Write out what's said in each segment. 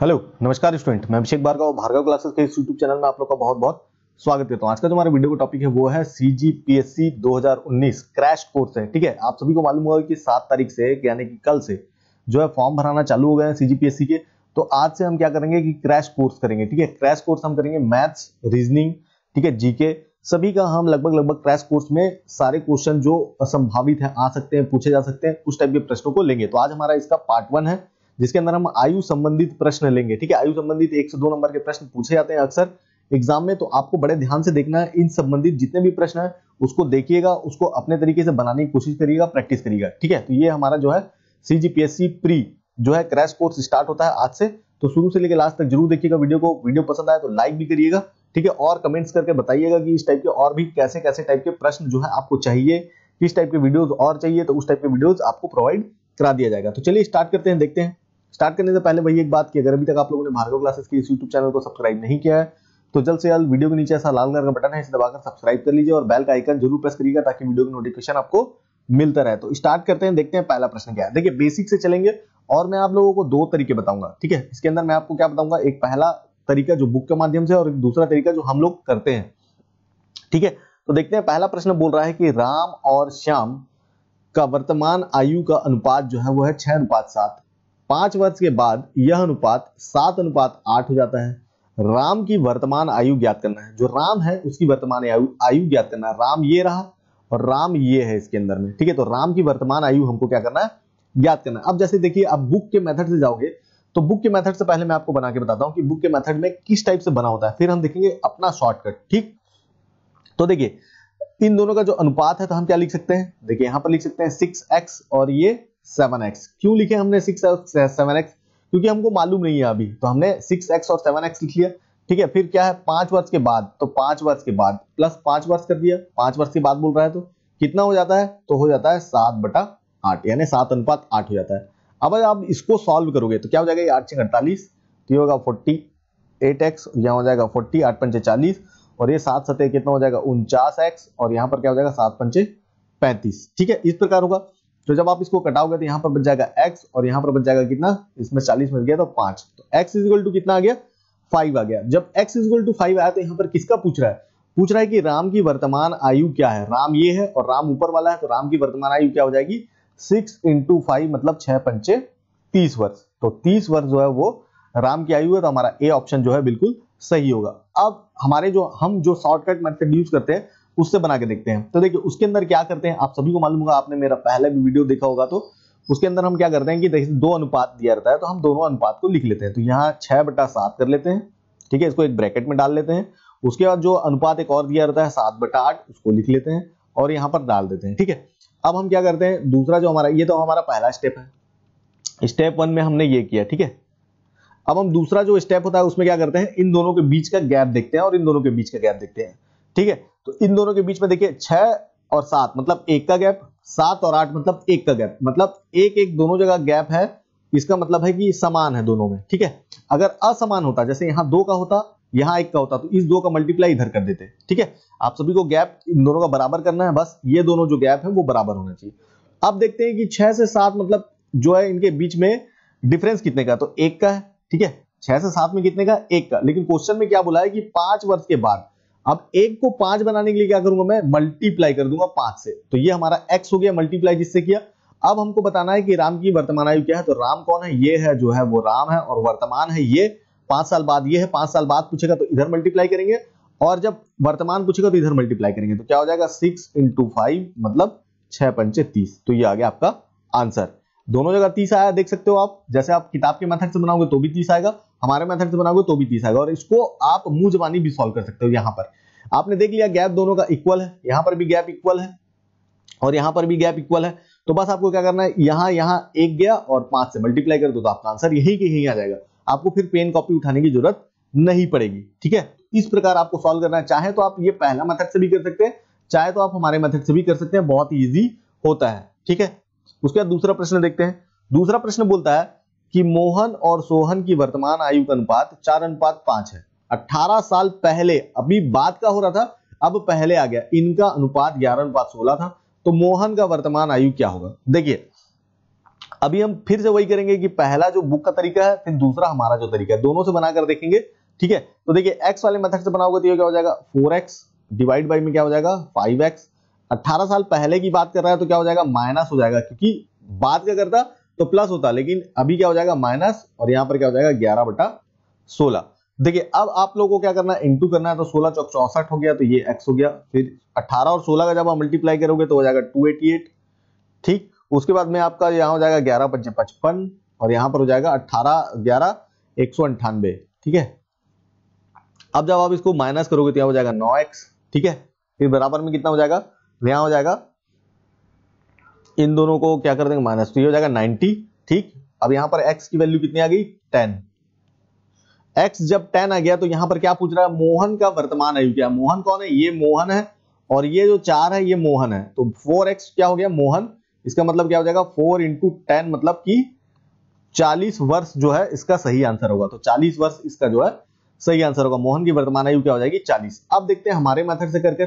hello नमस्कार student मैं अभिषेक Bhargava Bhargava classes के इस यूट्यूब चैनल में आप लोग का बहुत बहुत स्वागत करता हूँ आज का जो हमारा वीडियो का टॉपिक है वो है सी जी पी एस सी दो हजार उन्नीस क्रैश कोर्स है ठीक है आप सभी को मालूम होगा कि सात तारीख से यानी कि कल से जो है फॉर्म भराना चालू हो गए हैं सी जी पी एस सी के तो आज से हम क्या करेंगे कि क्रैश कोर्स करेंगे ठीक है क्रैश कोर्स हम करेंगे मैथ्स रीजनिंग ठीक है जीके सभी का हम लगभग लगभग क्रैश कोर्स में सारे क्वेश्चन जो संभावित है आ सकते हैं पूछे जा सकते हैं उस टाइप के प्रश्नों को लेंगे तो आज हमारा इसका पार्ट वन है जिसके अंदर हम आयु संबंधित प्रश्न लेंगे ठीक है आयु संबंधित एक से दो नंबर के प्रश्न पूछे जाते हैं अक्सर एग्जाम में तो आपको बड़े ध्यान से देखना है इन संबंधित जितने भी प्रश्न है उसको देखिएगा उसको अपने तरीके से बनाने की कोशिश करिएगा प्रैक्टिस करिएगा ठीक है तो ये हमारा जो है सीजीपीएससी प्री जो है क्रैश कोर्स स्टार्ट होता है आज से तो शुरू से लेकर लास्ट तक जरूर देखिएगा वीडियो को वीडियो पसंद आए तो लाइक भी करिएगा ठीक है और कमेंट्स करके बताइएगा कि इस टाइप के और भी कैसे कैसे टाइप के प्रश्न जो है आपको चाहिए किस टाइप के वीडियोज और चाहिए तो उस टाइप के वीडियोज आपको प्रोवाइड करा दिया जाएगा तो चलिए स्टार्ट करते हैं देखते हैं स्टार्ट करने से पहले वही एक बात की अगर अभी तक आप लोगों ने भार्गव क्लासेस के इस यूट्यूब चैनल को सब्सक्राइब नहीं किया है तो जल्द से जल्द वीडियो के नीचे ऐसा लाल कलर का बटन है इसे दबाकर सब्सक्राइब कर लीजिए और बेल का आइकन जरूर प्रेस करिएगा ताकि वीडियो की नोटिफिकेशन आपको मिलता रहे तो स्टार्ट करते हैं देखते हैं पहला प्रश्न क्या है देखिए बेसिक से चलेंगे और मैं आप लोगों को दो तरीके बताऊंगा ठीक है इसके अंदर मैं आपको क्या बताऊंगा एक पहला तरीका जो बुक के माध्यम से और एक दूसरा तरीका जो हम लोग करते हैं ठीक है तो देखते हैं पहला प्रश्न बोल रहा है कि राम और श्याम का वर्तमान आयु का अनुपात जो है वो है छह अनुपात सात पांच वर्ष के बाद यह अनुपात सात अनुपात आठ हो जाता है राम की वर्तमान आयु ज्ञात करना है जो राम है उसकी वर्तमान आयु आयु ज्ञात करना है राम ये रहा और राम ये है इसके अंदर में ठीक है तो राम की वर्तमान आयु हमको क्या करना है ज्ञात करना है अब जैसे देखिए अब बुक के मेथड से जाओगे तो बुक के मेथड से पहले मैं आपको बना के बताता हूं कि बुक के मेथड में किस टाइप से बना होता है फिर हम देखेंगे अपना शॉर्टकट ठीक तो देखिए इन दोनों का जो अनुपात है तो हम क्या लिख सकते हैं देखिए यहां पर लिख सकते हैं सिक्स एक्स और ये सेवन एक्स क्यों लिखे हमने सिक्स एक्स सेवन एक्स क्योंकि हमको मालूम नहीं है अभी तो हमने सिक्स एक्स और सेवन एक्स लिख लिया ठीक है फिर क्या है पांच वर्ष के बाद तो पांच वर्ष के बाद प्लस पांच वर्ष कर दिया पांच वर्ष के बाद बोल रहा है तो कितना हो जाता है तो हो जाता है सात बटा आठ यानी सात अनुपात आठ हो जाता है अब आप इसको सॉल्व करोगे तो क्या हो जाएगा ये आठ छः अड़तालीस तो ये होगा फोर्टी एट एक्स यहाँ हो जाएगा फोर्टी आठ पंचे चालीस और ये सात सतह कितना हो जाएगा उनचास एक्स और यहाँ पर क्या हो जाएगा सात पंचे पैंतीस ठीक है इस प्रकार होगा तो जब आप इसको कटाओगे तो यहाँ पर बच जाएगा x और यहाँ पर बच जाएगा कितना इसमें 40 बच गया तो पांच तो x इजल टू कितना आ गया फाइव आ गया जब x इजल टू फाइव आया तो यहाँ पर किसका पूछ रहा है पूछ रहा है कि राम की वर्तमान आयु क्या है राम ये है और राम ऊपर वाला है तो राम की वर्तमान आयु क्या हो जाएगी सिक्स इंटू मतलब छह पंचे तीस वर्ष तो तीस वर्ष जो है वो राम की आयु है तो हमारा ए ऑप्शन जो है बिल्कुल सही होगा अब हमारे जो हम जो शॉर्टकट मेथड यूज करते हैं उससे बना के देखते हैं तो देखिए उसके अंदर क्या करते हैं आप सभी को मालूम होगा आपने मेरा पहले भी वीडियो देखा होगा तो उसके अंदर हम क्या करते हैं कि देखिए दो अनुपात दिया रहता है तो हम दोनों अनुपात को लिख लेते हैं तो यहाँ छह बटा सात कर लेते हैं ठीक है इसको एक ब्रैकेट में डाल लेते हैं उसके बाद जो अनुपात एक और दिया रहता है सात बटा आठ उसको लिख लेते हैं और यहाँ पर डाल देते हैं ठीक है अब हम क्या करते हैं दूसरा जो हमारा ये तो हमारा पहला स्टेप है स्टेप वन में हमने ये किया ठीक है अब हम दूसरा जो स्टेप होता है उसमें क्या करते हैं इन दोनों के बीच का गैप देखते हैं और इन दोनों के बीच का गैप देखते हैं ठीक है तो इन दोनों के बीच में देखिए छह और सात मतलब एक का गैप सात और आठ मतलब एक का गैप मतलब एक एक दोनों जगह गैप है इसका मतलब है कि समान है दोनों में ठीक है अगर असमान होता जैसे यहां दो का होता यहां एक का होता तो इस दो का मल्टीप्लाई इधर कर देते ठीक है आप सभी को गैप इन दोनों का बराबर करना है बस ये दोनों जो गैप है वो बराबर होना चाहिए अब देखते हैं कि छह से सात मतलब जो है इनके बीच में डिफरेंस कितने का तो एक का है ठीक है छह से सात में कितने का एक का लेकिन क्वेश्चन में क्या बोला है कि पांच वर्ष के बाद अब एक को पांच बनाने के लिए क्या करूंगा मैं मल्टीप्लाई कर दूंगा पांच से तो ये हमारा एक्स हो गया मल्टीप्लाई किससे किया अब हमको बताना है कि राम की वर्तमान आयु क्या है तो राम कौन है ये है जो है वो राम है और वर्तमान है ये पांच साल बाद ये है पांच साल बाद पूछेगा तो इधर मल्टीप्लाई करेंगे और जब वर्तमान पूछेगा तो इधर मल्टीप्लाई करेंगे तो क्या हो जाएगा सिक्स इंटू फाइव मतलब छह पंचे तीस तो ये आ गया आपका आंसर दोनों जगह तीस आया देख सकते हो आप जैसे आप किताब के मेथड से बनाओगे तो भी तीस आएगा हमारे मेथड से बनाओगे तो भी तीस आएगा और इसको आप मुंह जबानी भी सॉल्व कर सकते हो यहाँ पर आपने देख लिया गैप दोनों का इक्वल है यहाँ पर भी गैप इक्वल है और यहाँ पर भी गैप इक्वल है तो बस आपको क्या करना है यहाँ यहाँ एक गया और पांच से मल्टीप्लाई कर दो तो आपका आंसर यही के यही आ जाएगा आपको फिर पेन कॉपी उठाने की जरूरत नहीं पड़ेगी ठीक है इस प्रकार आपको सॉल्व करना है चाहे तो आप ये पहला मेथड से भी कर सकते हैं चाहे तो आप हमारे मेथड से भी कर सकते हैं बहुत ईजी होता है ठीक है उसके बाद दूसरा प्रश्न देखते हैं दूसरा प्रश्न बोलता है कि मोहन और सोहन की वर्तमान आयु का अनुपात चार अनुपात पांच है 18 साल पहले अभी बात का हो रहा था अब पहले आ गया इनका अनुपात ग्यारह अनुपात सोलह था तो मोहन का वर्तमान आयु क्या होगा देखिए अभी हम फिर से वही करेंगे कि पहला जो बुक का तरीका है फिर दूसरा हमारा जो तरीका है दोनों से बनाकर देखेंगे ठीक है तो देखिए एक्स वाले मेथड से बनाओगे तो ये क्या हो जाएगा फोर एक्स डिवाइड बाई में क्या हो जाएगा फाइव एक्स अट्ठारह साल पहले की बात कर रहा है तो क्या हो जाएगा माइनस हो जाएगा क्योंकि बात क्या करता तो प्लस होता लेकिन अभी क्या हो जाएगा माइनस और यहां पर क्या हो जाएगा ग्यारह बटा सोलह देखिए अब आप लोगों को क्या करना है इंटू करना है तो सोलह चौक चौसठ हो गया तो ये एक्स हो गया फिर अट्ठारह और सोलह का जब आप मल्टीप्लाई करोगे तो हो जाएगा टू एटी एट ठीक उसके बाद में आपका यहाँ हो जाएगा ग्यारह पंचे पचपन और यहां पर हो जाएगा अट्ठारह ग्यारह एक सौ अंठानवे ठीक है अब जब आप इसको माइनस करोगे तो यहाँ हो जाएगा नौ एक्स ठीक है फिर बराबर में कितना हो जाएगा यहां हो जाएगा इन दोनों को क्या कर देंगे माइनस तो ये हो जाएगा 90 ठीक अब यहां पर x की वैल्यू कितनी आ गई 10 x जब 10 आ गया तो यहां पर क्या पूछ रहा है मोहन का वर्तमान आयु क्या मोहन कौन है ये मोहन है और ये जो चार है ये मोहन है तो 4x क्या हो गया मोहन इसका मतलब क्या हो जाएगा 4 इंटू टेन मतलब कि 40 वर्ष जो है इसका सही आंसर होगा तो 40 वर्ष इसका जो है सही आंसर होगा मोहन की वर्तमान आयु क्या हो जाएगी 40 अब देखते हैं हमारे मेथड से करके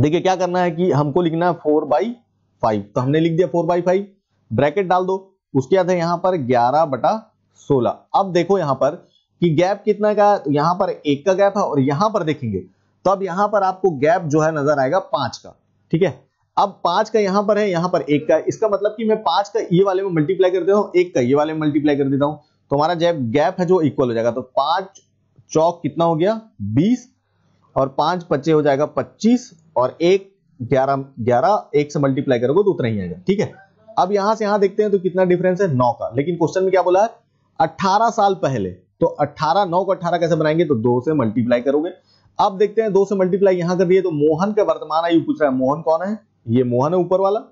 देखिए क्या करना है कि हमको लिखना है फोर बाई फाइव तो हमने लिख दिया फोर बाई फाइव ब्रैकेट डाल दो उसके बाद है यहाँ पर ग्यारह बटा सोलह अब देखो यहाँ पर कि गैप कितना का यहाँ पर एक का गैप है और यहां पर देखेंगे तो अब यहां पर आपको गैप जो है नजर आएगा पांच का ठीक है अब पांच का यहां पर है यहां पर एक का इसका मतलब कि मैं पांच का ये वाले में मल्टीप्लाई कर देता हूं एक का ये वाले में मल्टीप्लाई कर देता हूं तो हमारा जैप गैप है जो इक्वल हो जाएगा तो पांच चौक कितना हो गया बीस और पांच पच्चे हो जाएगा पच्चीस और एक ग्यारह ग्यारह एक से मल्टीप्लाई करोगे तो उतना ही आएगा ठीक है अब यहां से यहां देखते हैं तो कितना डिफरेंस है नौ का लेकिन क्वेश्चन में क्या बोला है अट्ठारह साल पहले तो अट्ठारह नौ को अट्ठारह कैसे बनाएंगे तो दो से मल्टीप्लाई करोगे अब देखते हैं दो से मल्टीप्लाई यहां कर दिए तो मोहन का वर्तमान आयु पूछ रहा है मोहन कौन है ये मोहन है ऊपर वाला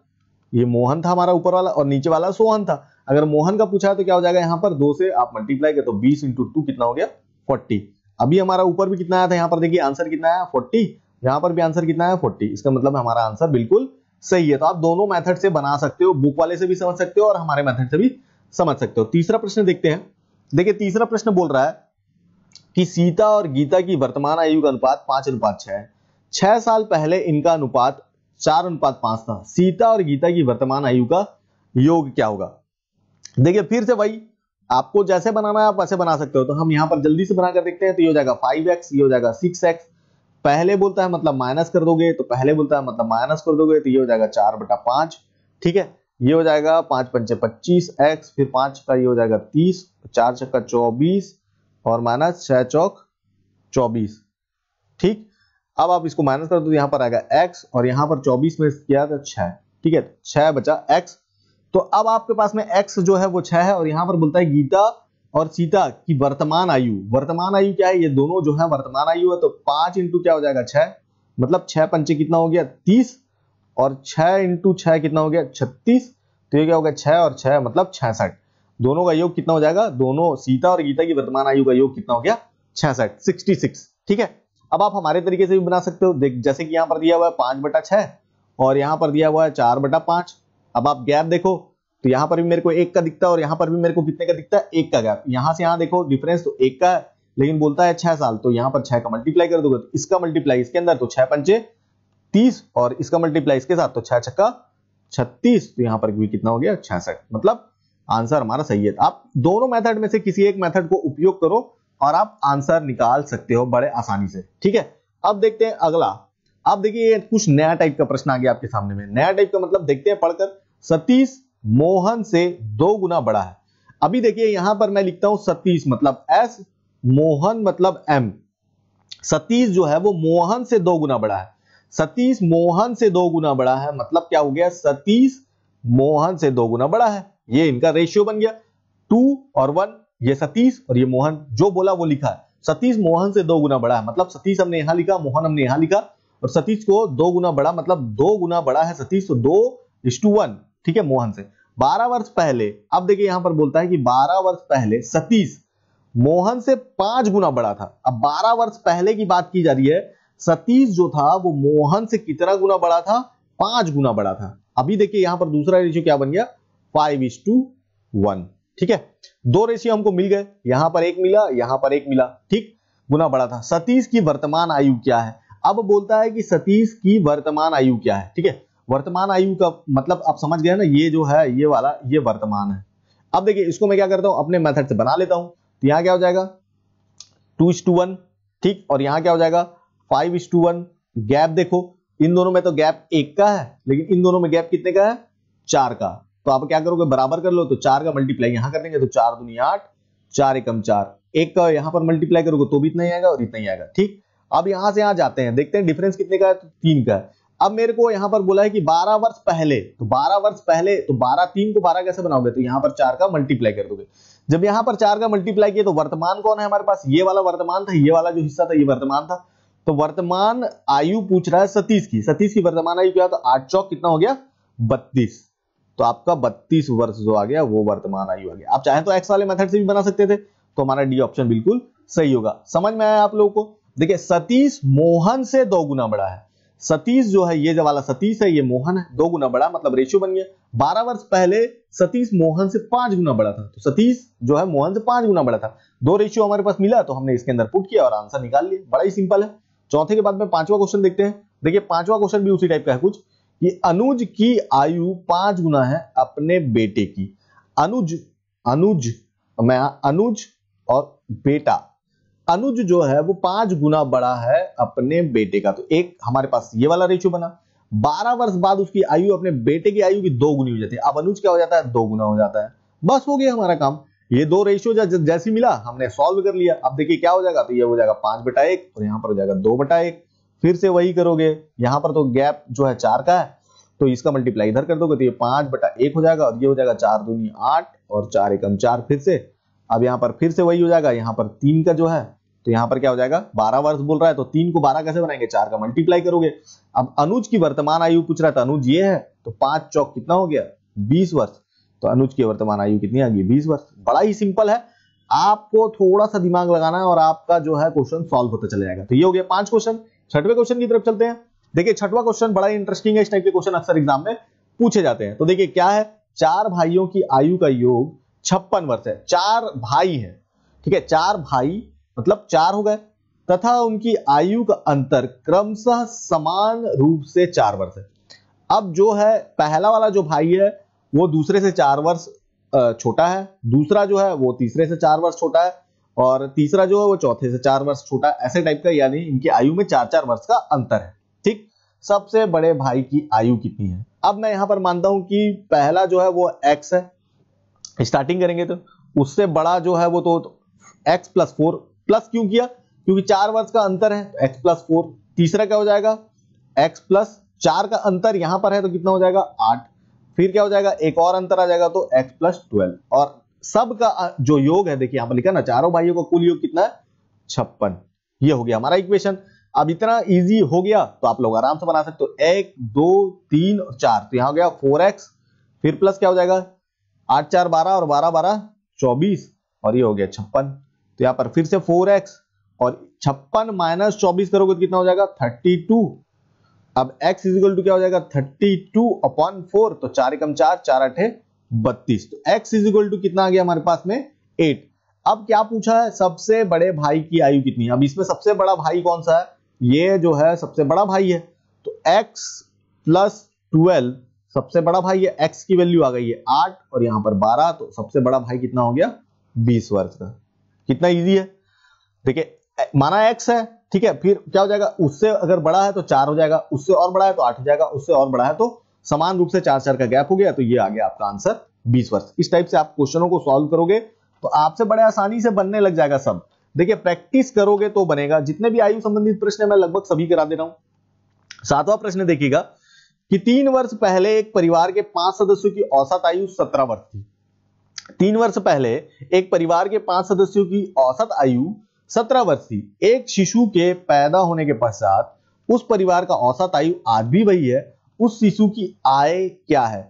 ये मोहन था हमारा ऊपर वाला और नीचे वाला सोहन था अगर मोहन का पूछा है तो क्या हो जाएगा यहाँ पर दो से आप मल्टीप्लाई करें तो बीस इंटू टू कितना हो गया फोर्टी अभी हमारा ऊपर भी कितना आया था यहाँ पर देखिए आंसर कितना आया फोर्टी यहां पर भी आंसर कितना है फोर्टी इसका मतलब हमारा आंसर बिल्कुल सही है तो आप दोनों मैथड से बना सकते हो बुक वाले से भी समझ सकते हो और हमारे मैथड से भी समझ सकते हो तीसरा प्रश्न देखते हैं देखिए तीसरा प्रश्न बोल रहा है कि सीता और गीता की वर्तमान आयु का अनुपात पांच अनुपात छह छह साल पहले इनका अनुपात चार अनुपात पांच था सीता और गीता की वर्तमान आयु का योग क्या होगा देखिए फिर से भाई आपको जैसे बनाना है आप वैसे बना सकते हो तो हम यहां पर जल्दी से बनाकर देखते हैं तो ये हो जाएगा फाइव एक्स ये हो जाएगा सिक्स एक्स पहले बोलता है मतलब माइनस कर दोगे तो पहले बोलता है मतलब माइनस कर दोगे तो ये हो जाएगा चार बटा पांच ठीक है ये हो जाएगा पांच पंचे पच्चीस एक्स फिर पांच का ये हो जाएगा तीस चार छक्का चौबीस और माइनस छह चौक चौबीस ठीक अब आप इसको माइनस कर दो तो यहां पर आएगा एक्स और यहां पर चौबीस में किया था छह ठीक है छह बचा एक्स तो अब आपके पास में एक्स जो है वो छह है और यहां पर बोलता है गीता और सीता की वर्तमान आयु वर्तमान आयु क्या है ये दोनों जो है वर्तमान आयु है तो पांच इंटू क्या हो जाएगा छह मतलब छह पंचे कितना हो गया तीस और छह इंटू छह कितना हो गया छत्तीस तो ये क्या गया छह और छह मतलब छसठ दोनों का योग कितना हो जाएगा दोनों सीता और गीता की वर्तमान आयु का योग कितना हो गया छसठ सिक्सटी सिक्स ठीक है अब आप हमारे तरीके से भी बना सकते हो देख जैसे कि यहाँ पर दिया हुआ है पांच बटा छह और यहाँ पर दिया हुआ है चार बटा पांच अब आप गैप देखो तो यहां पर भी मेरे को एक का दिखता है और यहां पर भी मेरे को कितने का दिखता है एक का गैप यहां से यहां देखो डिफरेंस तो एक का लेकिन बोलता है छह साल तो यहां पर छह का मल्टीप्लाई कर दोगे तो इसका मल्टीप्लाई इसके अंदर तो छह पंचे तीस और इसका मल्टीप्लाई इसके साथ तो छह छक्का छत्तीस तो यहां पर भी कितना हो गया छियासठ मतलब आंसर हमारा सही है आप दोनों मेथड में से किसी एक मेथड को उपयोग करो और आप आंसर निकाल सकते हो बड़े आसानी से ठीक है अब देखते हैं अगला अब देखिए कुछ नया टाइप का प्रश्न आ गया आपके सामने में नया टाइप का मतलब देखते हैं पढ़कर सतीश मोहन से दो गुना बड़ा है अभी देखिए यहां पर मैं लिखता हूं सतीश मतलब एस मोहन मतलब एम सतीश जो है वो मोहन से दो गुना बड़ा है सतीश मोहन से दो गुना बड़ा है मतलब क्या हो गया सतीश मोहन से दो गुना बड़ा है ये इनका रेशियो बन गया टू और वन ये सतीश और ये मोहन जो बोला वो लिखा है सतीश मोहन से दो गुना बड़ा है मतलब सतीश हमने यहां लिखा मोहन हमने यहां लिखा और सतीश को दो गुना बड़ा मतलब दो गुना बड़ा है सतीश तो दो इस टू वन ठीक है मोहन से 12 वर्ष पहले अब देखिए यहां पर बोलता है कि 12 वर्ष पहले सतीश मोहन से पांच गुना बड़ा था अब 12 वर्ष पहले की बात की जा रही है सतीश जो था वो मोहन से कितना गुना बड़ा था पांच गुना बड़ा था अभी देखिए यहां पर दूसरा रेशियो क्या बन गया फाइव इज टू वन ठीक है दो रेशियो हमको मिल गए यहां पर एक मिला यहां पर एक मिला ठीक गुना बड़ा था सतीश की वर्तमान आयु क्या है अब बोलता है कि सतीश की वर्तमान आयु क्या है ठीक है वर्तमान आयु का मतलब आप समझ गए ना ये जो है ये वाला ये वर्तमान है अब देखिए इसको मैं क्या करता हूं अपने मेथड से बना लेता हूं तो यहां क्या हो जाएगा टू इज टू वन ठीक और यहां क्या हो जाएगा five is to one gap देखो इन दोनों में तो गैप एक का है लेकिन इन दोनों में गैप कितने का है चार का तो आप क्या करोगे बराबर कर लो तो चार का मल्टीप्लाई यहां कर देंगे तो चार दुनिया आठ चार एकम चार एक का यहां पर मल्टीप्लाई करोगे तो भी इतना ही आएगा और इतना ही आएगा ठीक अब यहां से यहां जाते हैं देखते हैं डिफरेंस कितने का है तो तीन का है अब मेरे को यहां पर बोला है कि 12 वर्ष पहले तो 12 वर्ष पहले तो 12 तीन को 12 कैसे बनाओगे तो यहां पर चार का मल्टीप्लाई कर दोगे जब यहां पर चार का मल्टीप्लाई किया तो वर्तमान कौन है हमारे पास ये वाला वर्तमान था ये वाला जो हिस्सा था ये वर्तमान था तो वर्तमान आयु पूछ रहा है सतीश की सतीश की वर्तमान आयु क्या तो आठ चौक कितना हो गया बत्तीस तो आपका बत्तीस वर्ष जो आ गया वो वर्तमान आयु आ गया आप चाहे तो एक्स वाले मेथड से भी बना सकते थे तो हमारा डी ऑप्शन बिल्कुल सही होगा समझ में आया आप लोगों को देखिए सतीश मोहन से दो गुना बड़ा है सतीश जो है ये जो वाला सतीश है ये मोहन है दो गुना बड़ा मतलब रेशियो बन गया बारह वर्ष पहले सतीश मोहन से पांच गुना बड़ा था तो सतीश जो है मोहन से पांच गुना बड़ा था दो रेशियो हमारे पास मिला तो हमने इसके अंदर पुट किया और आंसर निकाल लिया बड़ा ही सिंपल है चौथे के बाद में पांचवा क्वेश्चन देखते हैं देखिए पांचवा क्वेश्चन भी उसी टाइप का है कुछ कि अनुज की आयु पांच गुना है अपने बेटे की अनुज अनुज मैं अनुज और बेटा अनुज जो है वो पांच गुना बड़ा है अपने बेटे का तो एक हमारे पास ये वाला रेशियो बना बारह वर्ष बाद उसकी आयु अपने बेटे की आयु की दो गुनी हो जाती है अब अनुज क्या हो जाता है दो गुना हो जाता है बस हो गया हमारा काम ये दो रेशियो जैसे मिला हमने सॉल्व कर लिया अब देखिए क्या हो जाएगा तो ये हो जाएगा पांच बटा एक और यहाँ पर हो जाएगा दो बटा एक फिर से वही करोगे यहां पर तो गैप जो है चार का है तो इसका मल्टीप्लाई इधर कर दोगे तो ये पांच बटा एक हो जाएगा और ये हो जाएगा चार दूनी आठ और चार एकम चार फिर से अब यहाँ पर फिर से वही हो जाएगा यहाँ पर तीन का जो है तो यहाँ पर क्या हो जाएगा बारह वर्ष बोल रहा है तो तीन को बारह कैसे बनाएंगे चार का मल्टीप्लाई करोगे अब अनुज की वर्तमान आयु पूछ रहा था तो अनुज ये है तो पांच चौक कितना हो गया बीस वर्ष तो अनुज की वर्तमान आयु कितनी आ गई बीस वर्ष बड़ा ही सिंपल है आपको थोड़ा सा दिमाग लगाना है और आपका जो है क्वेश्चन सॉल्व होता चले जाएगा तो ये हो गया पांच क्वेश्चन छठवे क्वेश्चन की तरफ चलते हैं देखिए छठवा क्वेश्चन बड़ा इंटरेस्टिंग है इस टाइप के क्वेश्चन अक्सर एग्जाम में पूछे जाते हैं तो देखिए क्या है चार भाइयों की आयु का योग छप्पन वर्ष है चार भाई हैं ठीक है चार भाई मतलब चार हो गए तथा उनकी आयु का अंतर क्रमशः समान रूप से चार वर्ष है अब जो है पहला वाला जो भाई है वो दूसरे से चार वर्ष छोटा है दूसरा जो है वो तीसरे से चार वर्ष छोटा है और तीसरा जो है वो चौथे से चार वर्ष छोटा ऐसे टाइप का यानी इनकी आयु में चार चार वर्ष का अंतर है ठीक सबसे बड़े भाई की आयु कितनी है अब मैं यहां पर मानता हूं कि पहला जो है वो एक्स है स्टार्टिंग करेंगे तो उससे बड़ा जो है वो तो, एक्स प्लस फोर प्लस क्यों किया क्योंकि चार वर्ष का अंतर है एक्स प्लस फोर तीसरा क्या हो जाएगा एक्स प्लस चार का अंतर यहां पर है तो कितना हो जाएगा आठ फिर क्या हो जाएगा एक और अंतर आ जाएगा तो एक्स प्लस ट्वेल्व और सब का जो योग है देखिए यहां पर लिखा ना चारों भाइयों का कुल योग कितना है छप्पन ये हो गया हमारा इक्वेशन अब इतना इजी हो गया तो आप लोग आराम से बना सकते हो एक दो तीन और चार तो यहां हो गया फोर एक्स फिर प्लस क्या हो जाएगा आठ चार बारह और बारह बारह चौबीस और ये हो गया छप्पन तो यहाँ पर फिर से फोर एक्स और छप्पन माइनस चौबीस करोगे तो कितना हो जाएगा थर्टी टू अब x इजिकल टू क्या हो जाएगा थर्टी टू अपॉन फोर तो चार एकम चार चार आठ बत्तीस तो x इजिकल टू कितना आ गया हमारे पास में एट अब क्या पूछा है सबसे बड़े भाई की आयु कितनी अब इसमें सबसे बड़ा भाई कौन सा है ये जो है सबसे बड़ा भाई है तो x प्लस ट्वेल्व सबसे बड़ा भाई ये x की वैल्यू आ गई है आठ और यहां पर बारह तो सबसे बड़ा भाई कितना हो गया बीस वर्ष का कितना इजी है देखिए माना x है ठीक है फिर क्या हो जाएगा उससे अगर बड़ा है तो चार हो जाएगा उससे और बड़ा है तो आठ हो जाएगा उससे और बड़ा है तो समान रूप से चार चार का गैप हो गया तो ये आ गया आपका आंसर बीस वर्ष इस टाइप से आप क्वेश्चनों को सॉल्व करोगे तो आपसे बड़े आसानी से बनने लग जाएगा सब देखिए प्रैक्टिस करोगे तो बनेगा जितने भी आयु संबंधित प्रश्न मैं लगभग सभी करा दे रहा हूं सातवां प्रश्न देखिएगा कि तीन वर्ष पहले एक परिवार के पांच सदस्यों की औसत आयु सत्रह वर्ष थी तीन वर्ष पहले एक परिवार के पांच सदस्यों की औसत आयु सत्रह वर्ष थी एक शिशु के पैदा होने के पश्चात उस परिवार का औसत आयु आज भी वही है उस शिशु की आय क्या है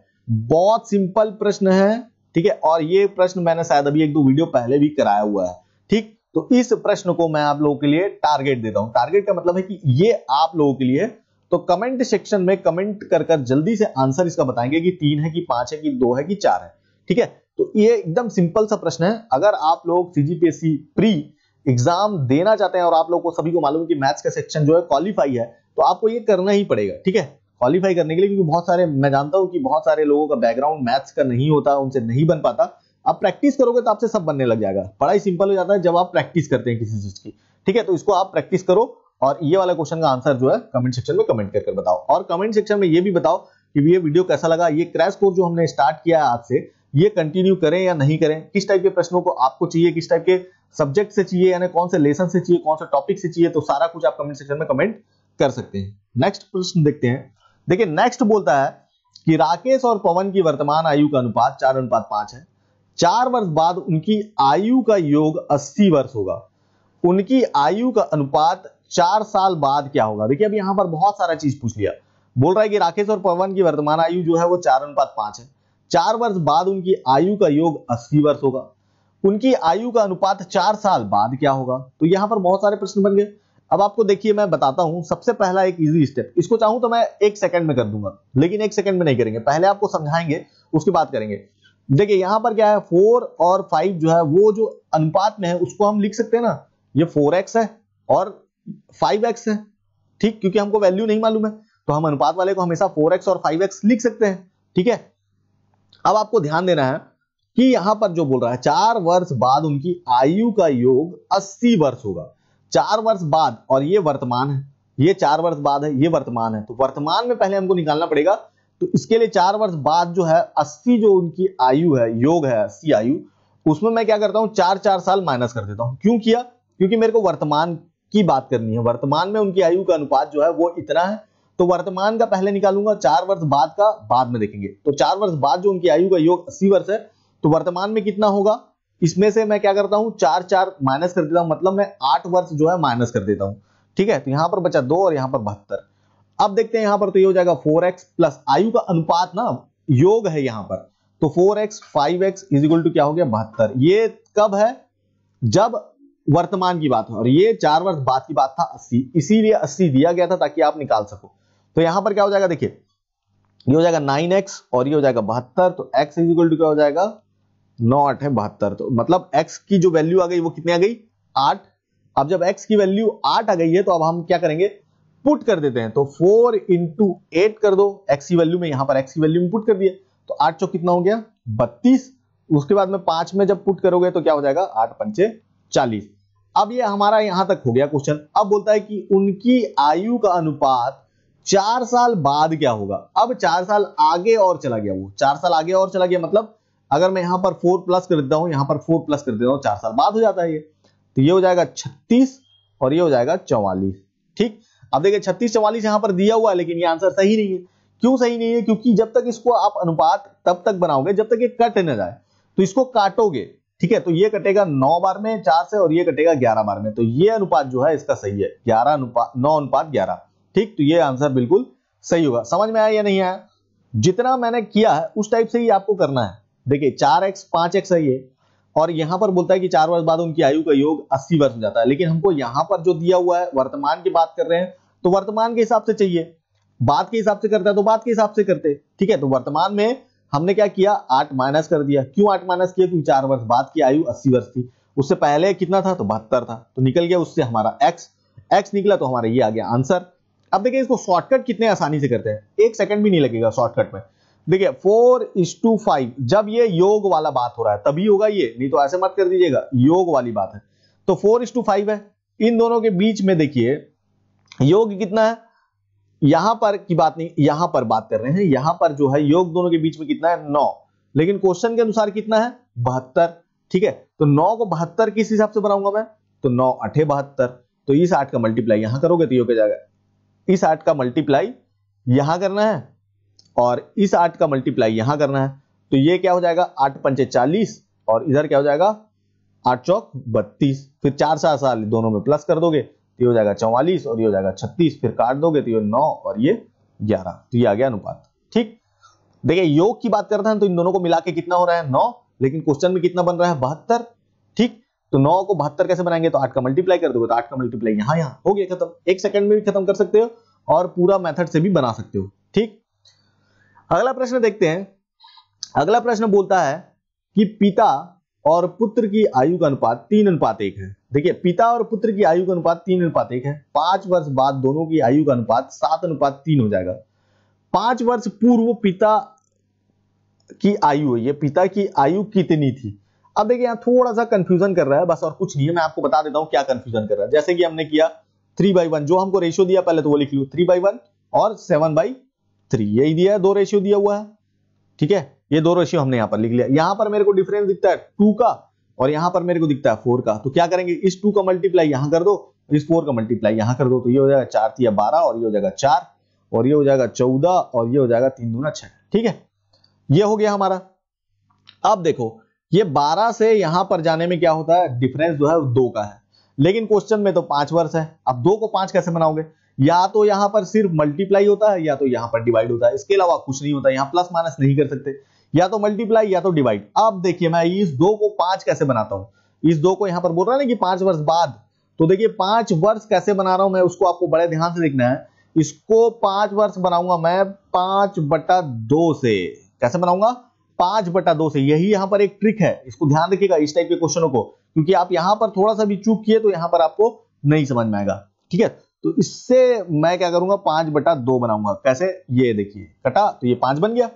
बहुत सिंपल प्रश्न है ठीक है और ये प्रश्न मैंने शायद अभी एक दो वीडियो पहले भी कराया हुआ है ठीक तो इस प्रश्न को मैं आप लोगों के लिए टारगेट देता हूं टारगेट का मतलब है कि ये आप लोगों के लिए तो कमेंट सेक्शन में कमेंट कर कर जल्दी से आंसर इसका बताएंगे कि तीन है कि पांच है कि दो है कि चार है ठीक है तो ये एकदम सिंपल सा प्रश्न है अगर आप लोग सीजीपीएससी प्री एग्जाम देना चाहते हैं और आप लोग को सभी को मालूम है कि मैथ्स का सेक्शन जो है क्वालिफाई है तो आपको ये करना ही पड़ेगा ठीक है क्वालिफाई करने के लिए क्योंकि बहुत सारे मैं जानता हूं कि बहुत सारे लोगों का बैकग्राउंड मैथ्स का नहीं होता उनसे नहीं बन पाता आप प्रैक्टिस करोगे तो आपसे सब बनने लग जाएगा पढ़ाई सिंपल हो जाता है जब आप प्रैक्टिस करते हैं किसी चीज की ठीक है तो इसको आप प्रैक्टिस करो और ये वाला क्वेश्चन का आंसर जो है कमेंट सेक्शन में कमेंट करके बताओ और कमेंट सेक्शन में ये भी बताओ कि ये वीडियो कैसा लगा ये क्रैश कोर्स जो हमने स्टार्ट किया है आज से ये कंटिन्यू करें या नहीं करें किस टाइप के प्रश्नों को आपको चाहिए किस टाइप के सब्जेक्ट से चाहिए यानी कौन से लेसन से चाहिए कौन से टॉपिक से चाहिए तो सारा कुछ आप कमेंट सेक्शन में कमेंट कर सकते हैं नेक्स्ट प्रश्न देखते हैं देखिए नेक्स्ट बोलता है कि राकेश और पवन की वर्तमान आयु का अनुपात चार अनुपात पांच है चार वर्ष बाद उनकी आयु का योग अस्सी वर्ष होगा उनकी आयु का अनुपात चार साल बाद क्या होगा देखिए अब यहां पर बहुत सारा चीज पूछ लिया बोल रहा है कि राकेश और पवन की वर्तमान आयु जो है वो चार अनुपात पांच है चार वर्ष बाद उनकी आयु का योग अस्सी वर्ष होगा उनकी आयु का अनुपात चार साल बाद क्या होगा तो यहाँ पर बहुत सारे प्रश्न बन गए अब आपको देखिए मैं बताता हूं सबसे पहला एक इजी स्टेप इसको चाहूं तो मैं एक सेकंड में कर दूंगा लेकिन एक सेकंड में नहीं करेंगे पहले आपको समझाएंगे उसके बाद करेंगे देखिए यहां पर क्या है फोर और फाइव जो है वो जो अनुपात में है उसको हम लिख सकते हैं ना ये फोर एक्स है और फाइव एक्स है ठीक क्योंकि हमको वैल्यू नहीं मालूम है तो हम अनुपात वाले को हमेशा फोर एक्स और फाइव एक्स लिख सकते हैं ठीक है अब आपको ध्यान देना है कि यहां पर जो बोल रहा है चार वर्ष बाद उनकी आयु का योग अस्सी वर्ष होगा चार वर्ष बाद और ये वर्तमान है ये चार वर्ष बाद है ये वर्तमान है तो वर्तमान में पहले हमको निकालना पड़ेगा तो इसके लिए चार वर्ष बाद जो है अस्सी जो उनकी आयु है योग है अस्सी आयु उसमें मैं क्या करता हूँ चार चार साल माइनस कर देता हूँ क्यों किया क्योंकि मेरे को वर्तमान की बात करनी है वर्तमान में उनकी आयु का अनुपात जो है वो इतना है तो वर्तमान का पहले निकालूंगा चार वर्ष बाद का बाद में देखेंगे तो चार वर्ष बाद जो उनकी आयु का योग अस्सी वर्ष है तो वर्तमान में कितना होगा इसमें से मैं क्या करता हूं चार चार माइनस कर देता हूं मतलब मैं आठ वर्ष जो है माइनस कर देता हूँ ठीक है तो यहां पर बचा दो और यहाँ पर बहत्तर अब देखते हैं यहां पर तो ये हो जाएगा फोर एक्स प्लस आयु का अनुपात ना योग है यहाँ पर तो four x five x is equal to क्या हो गया बहत्तर ये कब है जब वर्तमान की बात है और ये चार वर्ष बाद की बात था अस्सी इसीलिए अस्सी दिया गया था ताकि आप निकाल सको तो यहां पर क्या हो जाएगा देखिए ये हो जाएगा नाइन एक्स और ये हो जाएगा बहत्तर तो x इज इक्वल टू क्या हो जाएगा नौ आठ है बहत्तर तो मतलब x की जो वैल्यू आ गई वो कितनी आ गई आठ अब जब x की वैल्यू आठ आ गई है तो अब हम क्या करेंगे पुट कर देते हैं तो फोर इंटू एट कर दो एक्स की वैल्यू में यहां पर एक्स की वैल्यू में पुट कर दिए तो आठ चौक कितना हो गया बत्तीस उसके बाद में पांच में जब पुट करोगे तो क्या हो जाएगा आठ पंचे चालीस अब ये हमारा यहां तक हो गया क्वेश्चन अब बोलता है कि उनकी आयु का अनुपात चार साल बाद क्या होगा अब चार साल आगे और चला गया वो चार साल आगे और चला गया मतलब अगर मैं यहां पर फोर प्लस कर देता हूं यहां पर फोर प्लस कर देता हूं चार साल बाद हो जाता है ये तो ये हो जाएगा छत्तीस और ये हो जाएगा चौवालीस ठीक अब देखिए छत्तीस चौवालीस यहां पर दिया हुआ है लेकिन ये आंसर सही नहीं है क्यों सही नहीं है क्योंकि जब तक इसको आप अनुपात तब तक बनाओगे जब तक ये कट न जाए तो इसको काटोगे ठीक है तो ये कटेगा नौ बार में चार से और ये कटेगा ग्यारह बार में तो ये अनुपात जो है इसका सही है ग्यारह अनुपात नौ अनुपात ग्यारह ठीक तो ये आंसर बिल्कुल सही होगा समझ में आया या नहीं आया जितना मैंने किया है उस टाइप से ही आपको करना है देखिए चार एक्स पांच एक्स है ये और यहां पर बोलता है कि चार वर्ष बाद उनकी आयु का योग अस्सी वर्ष हो जाता है लेकिन हमको यहां पर जो दिया हुआ है वर्तमान की बात कर रहे हैं तो वर्तमान के हिसाब से चाहिए बात के हिसाब से करता है तो बात के हिसाब से करते ठीक है तो वर्तमान में हमने क्या किया आठ माइनस कर दिया क्यों आठ माइनस किया क्योंकि चार वर्ष बाद की आयु अस्सी वर्ष थी उससे पहले कितना था तो बहत्तर था तो निकल गया उससे हमारा एक्स एक्स निकला तो हमारा ये आ गया आंसर अब देखिए इसको शॉर्टकट कितने आसानी से करते हैं एक सेकंड भी नहीं लगेगा शॉर्टकट में देखिए फोर इज टू फाइव जब ये योग वाला बात हो रहा है तभी होगा ये नहीं तो ऐसे मत कर दीजिएगा योग वाली बात है तो फोर इज टू फाइव है इन दोनों के बीच में देखिए योग कितना है यहां पर की बात नहीं यहां पर बात कर रहे हैं यहां पर जो है योग दोनों के बीच में कितना है नौ लेकिन क्वेश्चन के अनुसार कितना है बहत्तर ठीक है तो नौ को बहत्तर किस हिसाब से बनाऊंगा मैं तो नौ अठे बहत्तर तो इस आठ का मल्टीप्लाई यहां करोगे तो योग जाएगा इस आठ का मल्टीप्लाई यहां करना है और इस आठ का मल्टीप्लाई यहां करना है तो ये क्या हो जाएगा आठ पंचे चालीस और इधर क्या हो जाएगा आठ चौक बत्तीस फिर चार सात साल दोनों में प्लस कर दोगे तो ये हो जाएगा चौवालीस और ये हो जाएगा छत्तीस फिर काट दोगे तो ये नौ और ये ग्यारह तो ये आ गया अनुपात ठीक देखिए योग की बात करते हैं तो इन दोनों को मिला के कितना हो रहा है नौ लेकिन क्वेश्चन में कितना बन रहा है बहत्तर ठीक तो नौ को बहत्तर कैसे बनाएंगे तो आठ का मल्टीप्लाई कर दोगे तो आठ का मल्टीप्लाई यहां यहां हो गया खत्म एक सेकंड में भी खत्म कर सकते हो और पूरा मेथड से भी बना सकते हो ठीक अगला प्रश्न देखते हैं अगला प्रश्न बोलता है कि पिता और पुत्र की आयु का अनुपात तीन अनुपात एक है देखिए पिता और पुत्र की आयु का अनुपात तीन अनुपात एक है पांच वर्ष बाद दोनों की आयु का अनुपात सात अनुपात तीन हो जाएगा पांच वर्ष पूर्व पिता की आयु है ये पिता की आयु कितनी थी अब देखिए यहां थोड़ा सा कंफ्यूजन कर रहा है बस और कुछ नहीं है मैं आपको बता देता हूं क्या कंफ्यूजन कर रहा है जैसे कि हमने किया थ्री बाई वन जो हमको रेशियो दिया पहले तो वो लिख लू थ्री बाई वन और सेवन बाई थ्री यही दिया है दो रेशियो दिया हुआ है ठीक है ये दो रेशियो हमने यहां पर लिख लिया यहां पर मेरे को डिफरेंस दिखता है टू का और यहां पर मेरे को दिखता है फोर का तो क्या करेंगे इस टू का मल्टीप्लाई यहां कर दो इस फोर का मल्टीप्लाई यहां कर दो तो ये हो जाएगा चार या बारह और ये हो जाएगा चार और ये हो जाएगा चौदह और ये हो जाएगा तीन दूना छह ठीक है ये हो गया हमारा अब देखो ये बारह से यहां पर जाने में क्या होता है डिफरेंस जो है दो का है लेकिन क्वेश्चन में तो पांच वर्ष है अब दो को पांच कैसे बनाओगे या तो यहां पर सिर्फ मल्टीप्लाई होता है या तो यहां पर डिवाइड होता है इसके अलावा कुछ नहीं होता यहां प्लस माइनस नहीं कर सकते या तो मल्टीप्लाई या तो डिवाइड अब देखिए मैं इस दो को पांच कैसे बनाता हूं इस दो को यहां पर बोल रहा है ना कि पांच वर्ष बाद तो देखिए पांच वर्ष कैसे बना रहा हूं मैं उसको आपको बड़े ध्यान से देखना है इसको पांच वर्ष बनाऊंगा मैं पांच बटा दो से कैसे बनाऊंगा पांच बटा दो से यही यहां पर एक ट्रिक है इसको ध्यान रखिएगा इस टाइप के क्वेश्चनों को क्योंकि आप यहां पर थोड़ा सा भी चूक किए तो यहां पर आपको नहीं समझ में आएगा ठीक है तो इससे मैं क्या करूंगा पांच बटा दो बनाऊंगा कैसे ये देखिए कटा तो ये पांच बन गया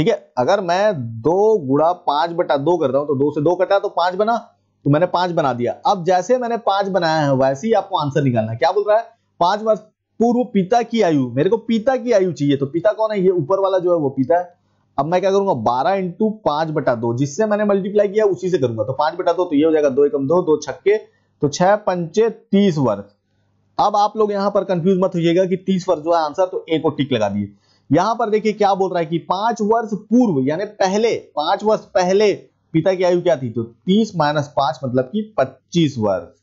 ठीक है अगर मैं दो गुड़ा पांच बटा दो करता हूं तो दो से दो कटा तो पांच बना तो मैंने पांच बना दिया अब जैसे मैंने पांच बनाया है वैसे ही आपको आंसर निकालना क्या बोल रहा है पांच वर्ष पूर्व पिता की आयु मेरे को पिता की आयु चाहिए तो पिता कौन है ये ऊपर वाला जो है वो पिता है अब मैं क्या करूंगा बारह इंटू पांच बटा दो जिससे मैंने मल्टीप्लाई किया उसी से करूंगा तो पांच बटा दो तो ये हो जाएगा दो एकम दो दो छक्के तो छह पंचे तीस वर्ष अब आप लोग यहां पर कंफ्यूज मत होइएगा कि तीस वर्ष जो है आंसर तो एक को टिक लगा दिए यहां पर देखिए क्या बोल रहा है कि पांच वर्ष पूर्व यानी पहले पांच वर्ष पहले पिता की आयु क्या थी तो तीस माइनस पांच मतलब कि पच्चीस वर्ष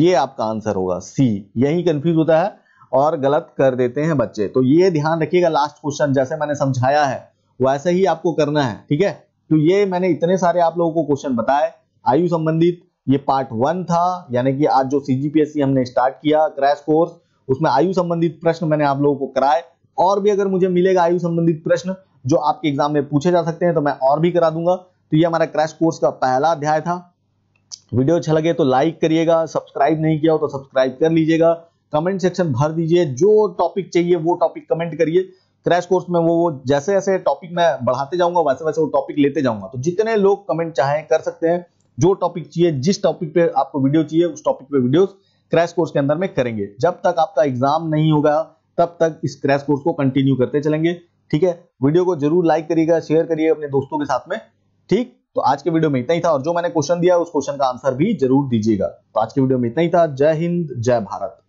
ये आपका आंसर होगा सी यही कंफ्यूज होता है और गलत कर देते हैं बच्चे तो ये ध्यान रखिएगा लास्ट क्वेश्चन जैसे मैंने समझाया है वैसे ही आपको करना है ठीक है तो ये मैंने इतने सारे आप लोगों को क्वेश्चन बताए आयु संबंधित ये पार्ट वन था यानी कि आज जो सीजीपीएससी हमने स्टार्ट किया क्रैश कोर्स उसमें आयु संबंधित प्रश्न मैंने आप लोगों को कराए और भी अगर मुझे मिलेगा आयु संबंधित प्रश्न जो आपके एग्जाम में पूछे जा सकते हैं तो मैं और भी करा दूंगा तो ये हमारा क्रैश कोर्स का पहला अध्याय था वीडियो अच्छा लगे तो लाइक करिएगा सब्सक्राइब नहीं किया हो तो सब्सक्राइब कर लीजिएगा कमेंट सेक्शन भर दीजिए जो टॉपिक चाहिए वो टॉपिक कमेंट करिए क्रैश कोर्स में वो वो जैसे जैसे टॉपिक मैं बढ़ाते जाऊंगा वैसे वैसे वो टॉपिक लेते जाऊंगा तो जितने लोग कमेंट चाहें कर सकते हैं जो टॉपिक चाहिए जिस टॉपिक पे आपको वीडियो चाहिए उस टॉपिक पे वीडियोस क्रैश कोर्स के अंदर में करेंगे जब तक आपका एग्जाम नहीं होगा तब तक इस क्रैश कोर्स को कंटिन्यू करते चलेंगे ठीक है वीडियो को जरूर लाइक करिएगा शेयर करिएगा अपने दोस्तों के साथ में ठीक तो आज के वीडियो में इतना ही था और जो मैंने क्वेश्चन दिया उस क्वेश्चन का आंसर भी जरूर दीजिएगा तो आज के वीडियो में इतना ही था जय हिंद जय भारत